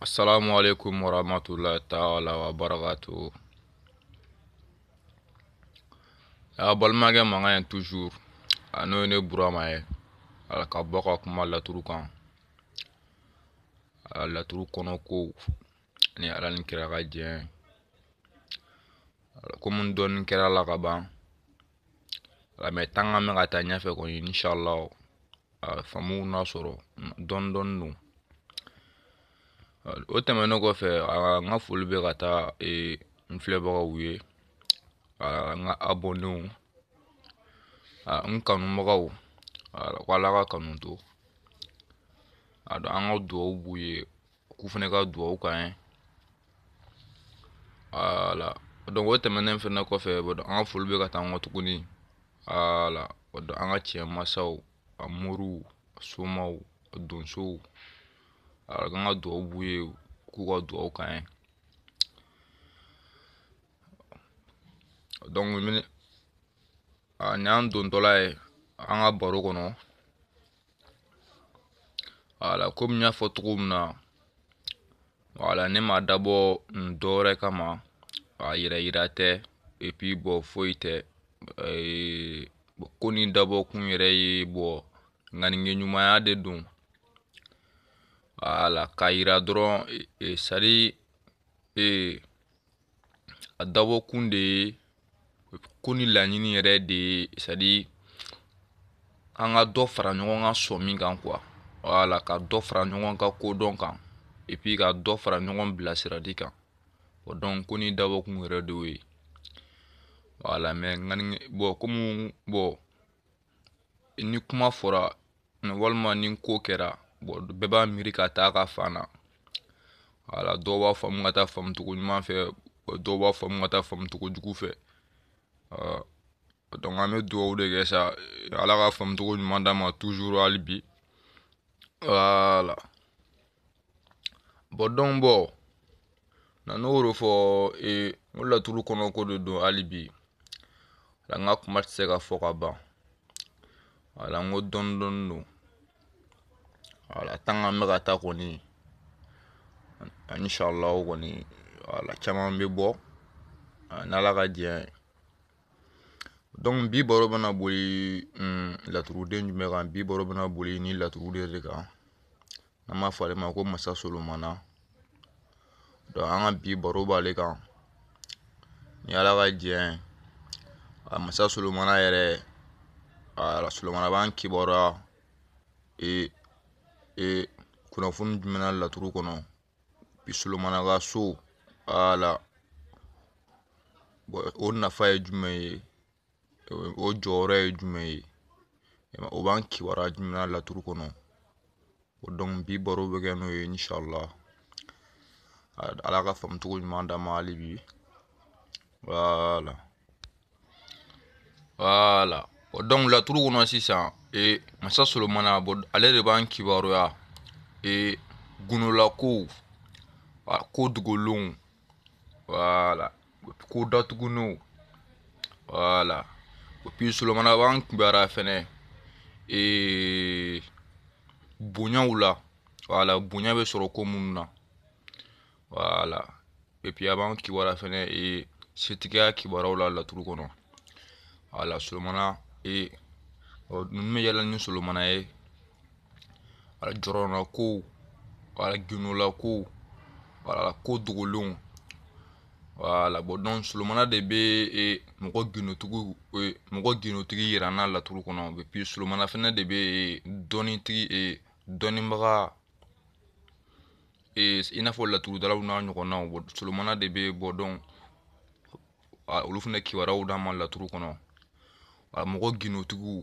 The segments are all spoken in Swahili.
Assalamu alaikum warahmatullahi taala wabarakatuhu a balimakɛ mankan ye toujours a n'o ye ne burama ye ala ka bɔ ka kuma laturu kan a laturu kɔnɔ kow ni ala ni kira ka jɛn komi dɔɔni kɛra la ka ban mɛ tanga mɛ ka taa ɲɛfɛ kɔni inshallah a faamuw n'a sɔrɔ dɔɔni don o tɛmɛnen kɔfɛ n ka foli bɛ ka taa ee, n filɛbagaw ye n ka abɔndenw n kanubagaw ko ala ka kanu to an ka duwawu b'u ye k'u fana ka duwawu k'an ye o tɛmɛnen fɛnɛ kɔfɛ an ka foli bɛ ka taa an kɔ tuguni an ka cɛ masaw a moriw somaw donsow ka nga duwawu buye k'u ka duwawu kan ye a ni an dontɔla ye an ka baro kɔnɔ wala komi n y'a fɔ ne ma dabɔ n kama a yɛrɛ yira tɛ et puis foyi tɛ ko ni dabɔ kun yɛrɛ ye bɔ ŋaniɲumanya de wala k'a yira dɔrɔn e, e, sadi e, a dabɔkun de ye ko ni laɲini yɛrɛ de ye sadi an ka dɔ fara ɲɔgɔn kan sɔ min kan kuwa wala ka dɔ fara ɲɔgɔn ka kodɔn kan epi ka dɔ fara ɲɔgɔn bilasirali kan bɔn dɔn ko ni dabɔkun yɛrɛ de ye wala mɛ ŋani bɔn komi bɔn ni kuma fɔra walima ni ko kɛra bɛɛ b'a miiri ka taa ka fan na wala dɔw b'a faamu ka taa faamu cogo ɲuman fɛ dɔw b'a faamu ka taa faamu cogo jugu fɛ donc an bɛ dugawu de kɛ sa ala ka faamu cogo ɲuman d'an ma toujours hali bi wala bɔn donc bɔn na n'o de fɔ ee n ko laturu kɔnɔ ko de don hali bi wala n ka kuma tɛ se ka fɔ ka ban wala n ko dɔɔni dɔɔni don. wala tanga an bɛ ka taa kɔni inshallah kɔni wala caman bɛ bɔ n'ala ka diɲɛ donc bi baro bɛna boli mm, laturuden jumɛn kan bi baro bɛna boli ni laturuden de kan n'an b'a fɔ ale ma ko masa solomana donc an ka bi baro b'ale kan ni ala ka diɲɛ a masa solomana yɛrɛ a solomana b'an kibaruya ee ee kunnafoni jumɛn laturu kɔnɔ solomana so ala o nafa ye jumɛn ye o jɔyɔrɔ ye jumɛn ye o b'an kibaruya jumɛn laturu kɔnɔ o dɔnku bi baro bɛ kɛ n'o ye inshallah ala ka faamucogo ɲuman d'an hali bi wala wala o dɔnku laturu kɔnɔ sisan et ça sur le manabod Allez, les banques qui va rouer et guno la coue à voilà de goulon voilà coue d'atguno voilà et puis sur le manabank qui va faire n et là. voilà bougnoula sur le komunna voilà et puis y a qui va faire et c'est qui qui va rouler la voilà sur le et ninnu bɛ yɛlɛ ni solomana ye wala jɔrɔna kow wala ginola kow wala ko dogolenw wala bɔn donc solomana de bɛ e, mɔgɔ ginotigi e, mɔgɔ ginotigi yira n'a laturu kɔnɔ et puis solomana fana de bɛ e, dɔnnitigi e, dɔnnibaga e, i n'a fɔ laturudalaw n'a ɲɔgɔnnaw bɔn solomana de bɛ bɔ donc olu fana kibaruyaw d'a ma laturu kɔnɔ wala mɔgɔ ginotigiw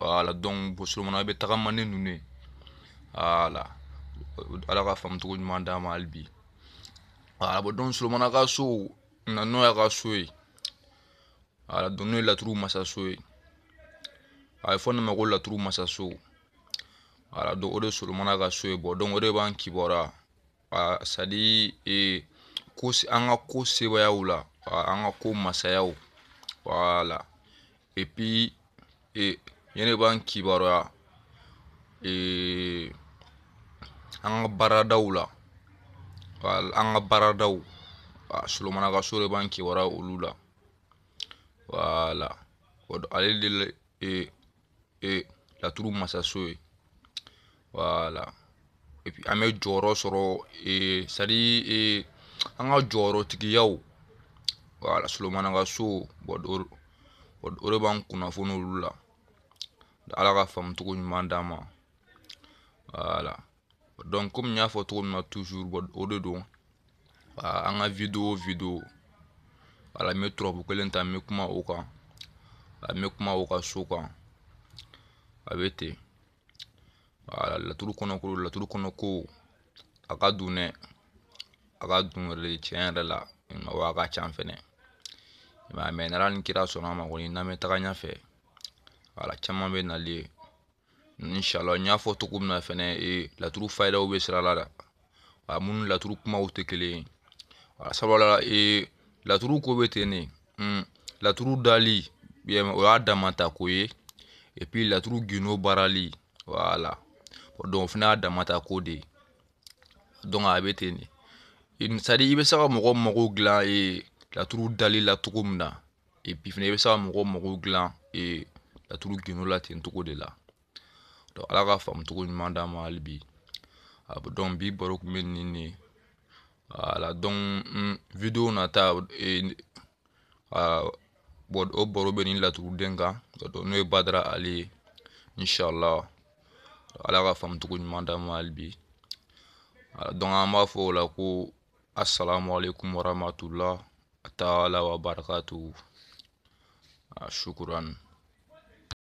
wala donc bosolomana i bɛ tagama ne nunu ye wala ala ka faamucogo ɲuman d'a ma hali bi wala bɔn donc solomana ka so na n'o y'a ka so ye wala donc n'o ye laturu masaso ye a bɛ fɔ ne ma ko laturu masaso wala donc o de ye solomana ka so ye bɔn donc o de b'an kibaruya wala sadi ee ko an ka ko sebayaw la an ka ko masayaw wala et puis et Yanni kibaruya an ka e, baaradaw la an ka baaradaw solomana so de b'an kibaruya olu la wala ale de e, e, laturu masaso ye wala an bɛ jɔyɔrɔ sɔrɔ sadi an ka jɔyɔrɔtigiyaw wala solomana ka so o de b'an kunnafoni olu la ala ka faamu cogo ɲuman d'an ma wala donc komi n y'a fɔ cogo min na toujours o de don an ka video video wala n bɛ turabu kelen ta n bɛ kuma o kan n bɛ kuma o ka so kan a bɛ ten wala laturu kɔnɔ ko laturu kɔnɔ ko a ka dun a ka dun yɛrɛ de tiɲɛ yɛrɛ la wa a ka can fɛnɛ m'a mɛ n'ala ni kira sɔnna a ma kɔni n'an taga ɲɛfɛ wala caman bɛ nali ye inshala n y'a fɔ cogo min na fɛnɛ e, laturu fayidaw bɛ sira la hmm. da a minnu laturu kumaw tɛ kelen ye sabula e, laturu ko bɛ ten ne mm, laturu dali o y'a damatako ye et puis laturu gindo baarali wala donc o fana y'a damatako de ye donc a bɛ ten ne c'est à dire i bɛ se ka mɔgɔ mago dilan e, laturu dali la cogo min na et puis fana i bɛ se ka mɔgɔ mago dilan e, laturu gindo la ten togo de la ah, donc ala ka faamu cogo ɲuman d'an ma hali bi bi baro kun bɛ nin de wala donc video nata bɔn o baro bɛ nin laturuden kan donc n'o ye badara ale ye inshallah ala ka faamu cogo ɲuman d'an ma hali bi donc an b'a fɔ o la ko assalamualaikum warahmatullah taala wabarakatuh ah, shukran